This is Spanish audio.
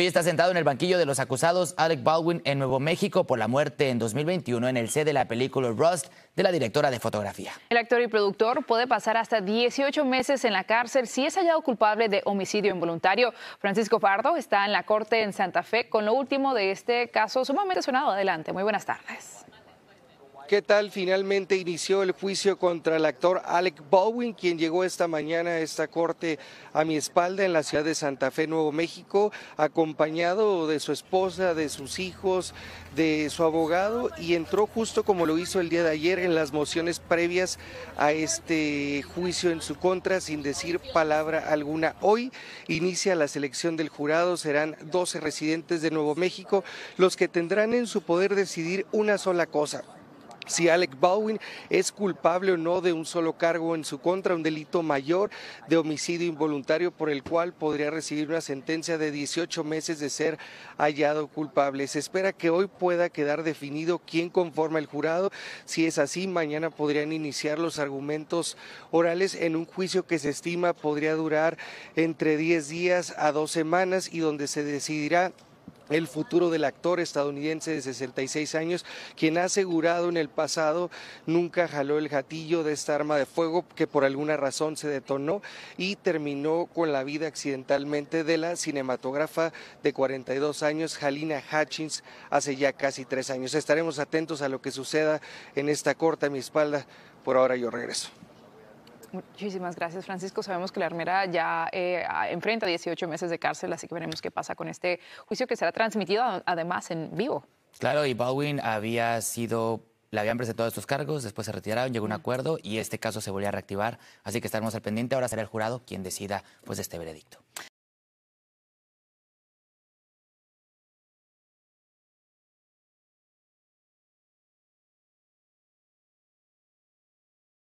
hoy está sentado en el banquillo de los acusados Alec Baldwin en Nuevo México por la muerte en 2021 en el set de la película Rust de la directora de fotografía. El actor y productor puede pasar hasta 18 meses en la cárcel si es hallado culpable de homicidio involuntario. Francisco Pardo está en la corte en Santa Fe con lo último de este caso sumamente sonado. Adelante, muy buenas tardes. ¿Qué tal finalmente inició el juicio contra el actor Alec Baldwin, quien llegó esta mañana a esta corte a mi espalda en la ciudad de Santa Fe, Nuevo México, acompañado de su esposa, de sus hijos, de su abogado y entró justo como lo hizo el día de ayer en las mociones previas a este juicio en su contra sin decir palabra alguna. Hoy inicia la selección del jurado, serán 12 residentes de Nuevo México los que tendrán en su poder decidir una sola cosa si Alec Baldwin es culpable o no de un solo cargo en su contra, un delito mayor de homicidio involuntario por el cual podría recibir una sentencia de 18 meses de ser hallado culpable. Se espera que hoy pueda quedar definido quién conforma el jurado. Si es así, mañana podrían iniciar los argumentos orales en un juicio que se estima podría durar entre 10 días a dos semanas y donde se decidirá el futuro del actor estadounidense de 66 años, quien ha asegurado en el pasado nunca jaló el gatillo de esta arma de fuego que por alguna razón se detonó y terminó con la vida accidentalmente de la cinematógrafa de 42 años, Halina Hutchins, hace ya casi tres años. Estaremos atentos a lo que suceda en esta corta a mi espalda. Por ahora yo regreso. Muchísimas gracias, Francisco. Sabemos que la hermera ya eh, enfrenta 18 meses de cárcel, así que veremos qué pasa con este juicio que será transmitido además en vivo. Claro, y Baldwin había sido le habían presentado estos cargos, después se retiraron, llegó un acuerdo y este caso se volvió a reactivar. Así que estaremos al pendiente. Ahora será el jurado quien decida pues, este veredicto.